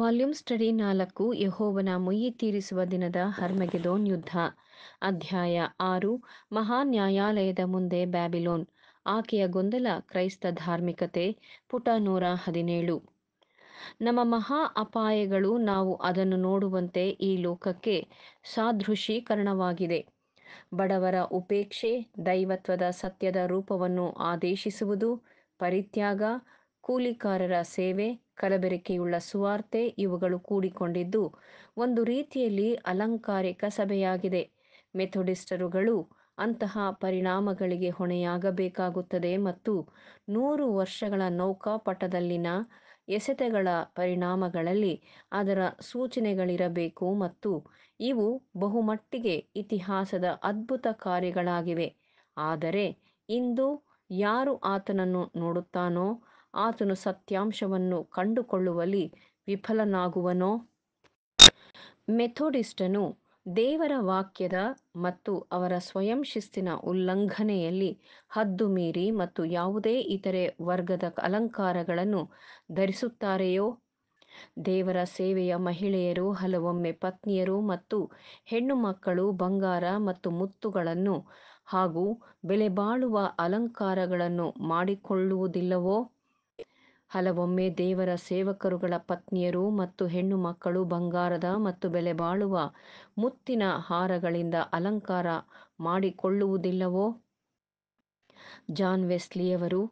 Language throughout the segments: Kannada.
ವಾಲ್ಯೂಮ್ ಸ್ಟಡಿ ನಾಲ್ಕು ಯಹೋವನ ಮುಯಿ ತೀರಿಸುವ ದಿನದ ಹರ್ಮಗೆದೋನ್ ಯುದ್ಧ ಅಧ್ಯಾಯ ಆರು ಮಹಾ ನ್ಯಾಯಾಲಯದ ಮುಂದೆ ಬ್ಯಾಬಿಲೋನ್ ಆಕೆಯ ಗೊಂದಲ ಕ್ರೈಸ್ತ ಧಾರ್ಮಿಕತೆ ಪುಟ ನೂರ ಹದಿನೇಳು ನಮ್ಮ ಮಹಾ ಅಪಾಯಗಳು ನಾವು ಅದನ್ನು ನೋಡುವಂತೆ ಈ ಲೋಕಕ್ಕೆ ಸಾದೃಶೀಕರಣವಾಗಿದೆ ಬಡವರ ಉಪೇಕ್ಷೆ ದೈವತ್ವದ ಸತ್ಯದ ರೂಪವನ್ನು ಆದೇಶಿಸುವುದು ಪರಿತ್ಯಾಗ ಕೂಲಿಕಾರರ ಸೇವೆ ಕಲಬೆರಕೆಯುಳ್ಳ ಸುವಾರ್ತೆ ಇವುಗಳು ಕೂಡಿಕೊಂಡಿದ್ದು ಒಂದು ರೀತಿಯಲ್ಲಿ ಅಲಂಕಾರಿಕ ಸಭೆಯಾಗಿದೆ ಮೆಥೊಡಿಸ್ಟರುಗಳು ಅಂತಹ ಪರಿಣಾಮಗಳಿಗೆ ಹೊಣೆಯಾಗಬೇಕಾಗುತ್ತದೆ ಮತ್ತು ನೂರು ವರ್ಷಗಳ ನೌಕಾಪಟದಲ್ಲಿನ ಎಸೆತಗಳ ಪರಿಣಾಮಗಳಲ್ಲಿ ಅದರ ಸೂಚನೆಗಳಿರಬೇಕು ಮತ್ತು ಇವು ಬಹುಮಟ್ಟಿಗೆ ಇತಿಹಾಸದ ಅದ್ಭುತ ಕಾರ್ಯಗಳಾಗಿವೆ ಆದರೆ ಇಂದು ಯಾರು ಆತನನ್ನು ನೋಡುತ್ತಾನೋ ಆತನು ಸತ್ಯಾಂಶವನ್ನು ಕಂಡುಕೊಳ್ಳುವಲ್ಲಿ ವಿಫಲನಾಗುವನೋ ಮೆಥೋಡಿಸ್ಟನು ದೇವರ ವಾಕ್ಯದ ಮತ್ತು ಅವರ ಸ್ವಯಂ ಶಿಸ್ತಿನ ಉಲ್ಲಂಘನೆಯಲ್ಲಿ ಹದ್ದು ಮೀರಿ ಮತ್ತು ಯಾವುದೇ ಇತರೆ ವರ್ಗದ ಅಲಂಕಾರಗಳನ್ನು ಧರಿಸುತ್ತಾರೆಯೋ ದೇವರ ಸೇವೆಯ ಮಹಿಳೆಯರು ಹಲವೊಮ್ಮೆ ಪತ್ನಿಯರು ಮತ್ತು ಹೆಣ್ಣು ಮಕ್ಕಳು ಬಂಗಾರ ಮತ್ತು ಮುತ್ತುಗಳನ್ನು ಹಾಗೂ ಬಾಳುವ ಅಲಂಕಾರಗಳನ್ನು ಮಾಡಿಕೊಳ್ಳುವುದಿಲ್ಲವೋ ಹಲವೊಮ್ಮೆ ದೇವರ ಸೇವಕರುಗಳ ಪತ್ನಿಯರು ಮತ್ತು ಹೆಣ್ಣು ಮಕ್ಕಳು ಬಂಗಾರದ ಮತ್ತು ಬೆಲೆ ಬಾಳುವ ಮುತ್ತಿನ ಹಾರಗಳಿಂದ ಅಲಂಕಾರ ಮಾಡಿಕೊಳ್ಳುವುದಿಲ್ಲವೋ ಜಾನ್ ವೆಸ್ಲಿಯವರು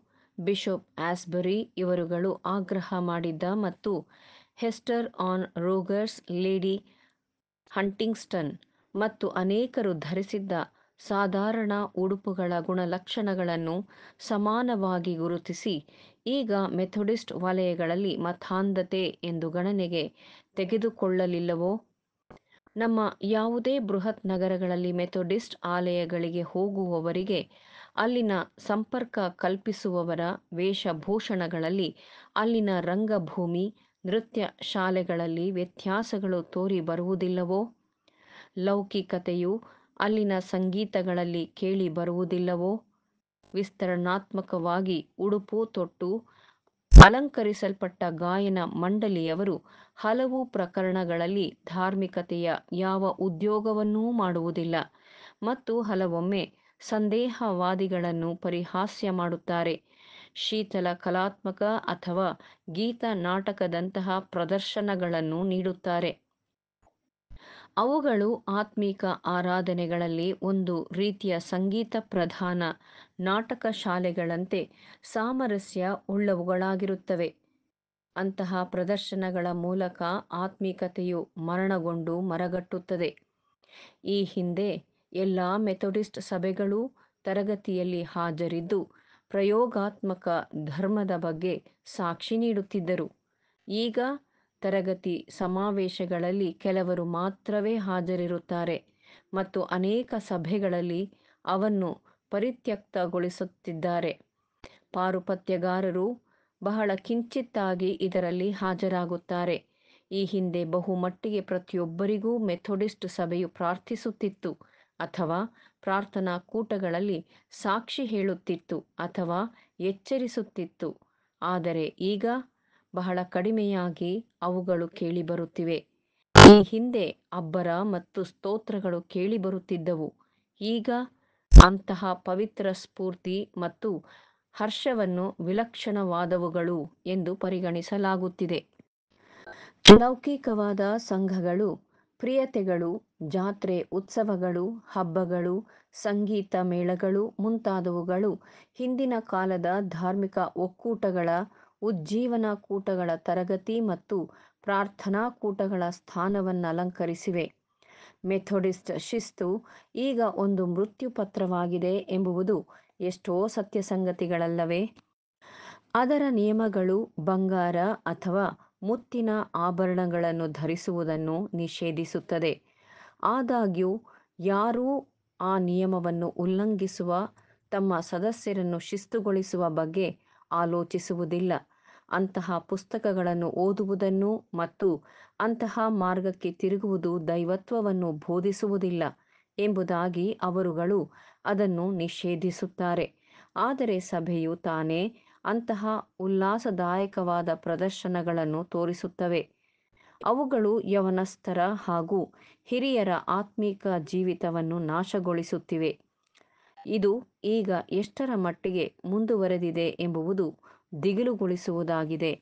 ಬಿಷಪ್ ಆಸ್ಬರಿ ಇವರುಗಳು ಆಗ್ರಹ ಮಾಡಿದ್ದ ಮತ್ತು ಹೆಸ್ಟರ್ ಆನ್ ರೋಗರ್ಸ್ ಲೇಡಿ ಹಂಟಿಂಗ್ಸ್ಟನ್ ಮತ್ತು ಅನೇಕರು ಧರಿಸಿದ್ದ ಸಾಧಾರಣ ಉಡುಪುಗಳ ಗುಣಲಕ್ಷಣಗಳನ್ನು ಸಮಾನವಾಗಿ ಗುರುತಿಸಿ ಈಗ ಮೆಥೊಡಿಸ್ಟ್ ವಲಯಗಳಲ್ಲಿ ಮತಾಂಧತೆ ಎಂದು ಗಣನೆಗೆ ತೆಗೆದುಕೊಳ್ಳಲಿಲ್ಲವೋ ನಮ್ಮ ಯಾವುದೇ ಬೃಹತ್ ನಗರಗಳಲ್ಲಿ ಮೆಥೊಡಿಸ್ಟ್ ಆಲಯಗಳಿಗೆ ಹೋಗುವವರಿಗೆ ಅಲ್ಲಿನ ಸಂಪರ್ಕ ಕಲ್ಪಿಸುವವರ ವೇಷಭೂಷಣಗಳಲ್ಲಿ ಅಲ್ಲಿನ ರಂಗಭೂಮಿ ನೃತ್ಯ ಶಾಲೆಗಳಲ್ಲಿ ವ್ಯತ್ಯಾಸಗಳು ತೋರಿ ಬರುವುದಿಲ್ಲವೋ ಲೌಕಿಕತೆಯು ಅಲ್ಲಿನ ಸಂಗೀತಗಳಲ್ಲಿ ಕೇಳಿ ಬರುವುದಿಲ್ಲವೋ ವಿಸ್ತರಣಾತ್ಮಕವಾಗಿ ಉಡುಪು ತೊಟ್ಟು ಅಲಂಕರಿಸಲ್ಪಟ್ಟ ಗಾಯನ ಮಂಡಳಿಯವರು ಹಲವು ಪ್ರಕರಣಗಳಲ್ಲಿ ಧಾರ್ಮಿಕತೆಯ ಯಾವ ಉದ್ಯೋಗವನ್ನೂ ಮಾಡುವುದಿಲ್ಲ ಮತ್ತು ಹಲವೊಮ್ಮೆ ಸಂದೇಹವಾದಿಗಳನ್ನು ಪರಿಹಾಸ್ಯ ಮಾಡುತ್ತಾರೆ ಶೀತಲ ಕಲಾತ್ಮಕ ಅಥವಾ ಗೀತ ನಾಟಕದಂತಹ ಪ್ರದರ್ಶನಗಳನ್ನು ನೀಡುತ್ತಾರೆ ಅವುಗಳು ಆತ್ಮಿಕ ಆರಾಧನೆಗಳಲ್ಲಿ ಒಂದು ರೀತಿಯ ಸಂಗೀತ ಪ್ರಧಾನ ನಾಟಕ ಶಾಲೆಗಳಂತೆ ಸಾಮರಸ್ಯ ಉಳ್ಳವುಗಳಾಗಿರುತ್ತವೆ ಅಂತಹ ಪ್ರದರ್ಶನಗಳ ಮೂಲಕ ಆತ್ಮೀಕತೆಯು ಮರಣಗೊಂಡು ಮರಗಟ್ಟುತ್ತದೆ ಈ ಹಿಂದೆ ಎಲ್ಲ ಮೆಥೊಡಿಸ್ಟ್ ಸಭೆಗಳೂ ತರಗತಿಯಲ್ಲಿ ಹಾಜರಿದ್ದು ಪ್ರಯೋಗಾತ್ಮಕ ಧರ್ಮದ ಬಗ್ಗೆ ಸಾಕ್ಷಿ ನೀಡುತ್ತಿದ್ದರು ಈಗ ತರಗತಿ ಸಮಾವೇಶಗಳಲ್ಲಿ ಕೆಲವರು ಮಾತ್ರವೇ ಹಾಜರಿರುತ್ತಾರೆ ಮತ್ತು ಅನೇಕ ಸಭೆಗಳಲ್ಲಿ ಅವನ್ನು ಪರಿತ್ಯಕ್ತಗೊಳಿಸುತ್ತಿದ್ದಾರೆ ಪಾರುಪತ್ಯಗಾರರು ಬಹಳ ಕಿಂಚಿತ್ತಾಗಿ ಇದರಲ್ಲಿ ಹಾಜರಾಗುತ್ತಾರೆ ಈ ಹಿಂದೆ ಬಹುಮಟ್ಟಿಗೆ ಪ್ರತಿಯೊಬ್ಬರಿಗೂ ಮೆಥೋಡಿಸ್ಟ್ ಸಭೆಯು ಪ್ರಾರ್ಥಿಸುತ್ತಿತ್ತು ಅಥವಾ ಪ್ರಾರ್ಥನಾ ಕೂಟಗಳಲ್ಲಿ ಸಾಕ್ಷಿ ಹೇಳುತ್ತಿತ್ತು ಅಥವಾ ಎಚ್ಚರಿಸುತ್ತಿತ್ತು ಆದರೆ ಈಗ ಬಹಳ ಕಡಿಮೆಯಾಗಿ ಅವುಗಳು ಕೇಳಿಬರುತ್ತಿವೆ ಈ ಹಿಂದೆ ಅಬ್ಬರ ಮತ್ತು ಸ್ತೋತ್ರಗಳು ಕೇಳಿಬರುತ್ತಿದ್ದವು ಈಗ ಅಂತಹ ಪವಿತ್ರ ಸ್ಫೂರ್ತಿ ಮತ್ತು ಹರ್ಷವನ್ನು ವಿಲಕ್ಷಣವಾದವುಗಳು ಎಂದು ಪರಿಗಣಿಸಲಾಗುತ್ತಿದೆ ಲೌಕಿಕವಾದ ಸಂಘಗಳು ಪ್ರಿಯತೆಗಳು ಜಾತ್ರೆ ಉತ್ಸವಗಳು ಹಬ್ಬಗಳು ಸಂಗೀತ ಮೇಳಗಳು ಮುಂತಾದವುಗಳು ಹಿಂದಿನ ಕಾಲದ ಧಾರ್ಮಿಕ ಒಕ್ಕೂಟಗಳ ಉಜ್ಜೀವನ ಕೂಟಗಳ ತರಗತಿ ಮತ್ತು ಪ್ರಾರ್ಥನಾ ಕೂಟಗಳ ಸ್ಥಾನವನ್ನು ಅಲಂಕರಿಸಿವೆ ಮೆಥೋಡಿಸ್ಟ್ ಶಿಸ್ತು ಈಗ ಒಂದು ಮೃತ್ಯುಪತ್ರವಾಗಿದೆ ಎಂಬುವುದು ಎಷ್ಟೋ ಸತ್ಯ ಸಂಗತಿಗಳಲ್ಲವೇ ಅದರ ನಿಯಮಗಳು ಬಂಗಾರ ಅಥವಾ ಮುತ್ತಿನ ಆಭರಣಗಳನ್ನು ಧರಿಸುವುದನ್ನು ನಿಷೇಧಿಸುತ್ತದೆ ಆದಾಗ್ಯೂ ಯಾರೂ ಆ ನಿಯಮವನ್ನು ಉಲ್ಲಂಘಿಸುವ ತಮ್ಮ ಸದಸ್ಯರನ್ನು ಶಿಸ್ತುಗೊಳಿಸುವ ಬಗ್ಗೆ ಆಲೋಚಿಸುವುದಿಲ್ಲ ಅಂತಹ ಪುಸ್ತಕಗಳನ್ನು ಓದುವುದನ್ನು ಮತ್ತು ಅಂತಹ ಮಾರ್ಗಕ್ಕೆ ತಿರುಗುವುದು ದೈವತ್ವವನ್ನು ಬೋಧಿಸುವುದಿಲ್ಲ ಎಂಬುದಾಗಿ ಅವರುಗಳು ಅದನ್ನು ನಿಷೇಧಿಸುತ್ತಾರೆ ಆದರೆ ಸಭೆಯು ತಾನೇ ಅಂತಹ ಉಲ್ಲಾಸದಾಯಕವಾದ ಪ್ರದರ್ಶನಗಳನ್ನು ತೋರಿಸುತ್ತವೆ ಅವುಗಳು ಯವನಸ್ಥರ ಹಾಗೂ ಹಿರಿಯರ ಆತ್ಮೀಕ ಜೀವಿತವನ್ನು ನಾಶಗೊಳಿಸುತ್ತಿವೆ ಇದು ಈಗ ಎಷ್ಟರ ಮಟ್ಟಿಗೆ ಮುಂದುವರೆದಿದೆ ಎಂಬುವುದು ದಿಗಿಲುಗೊಳಿಸುವುದಾಗಿದೆ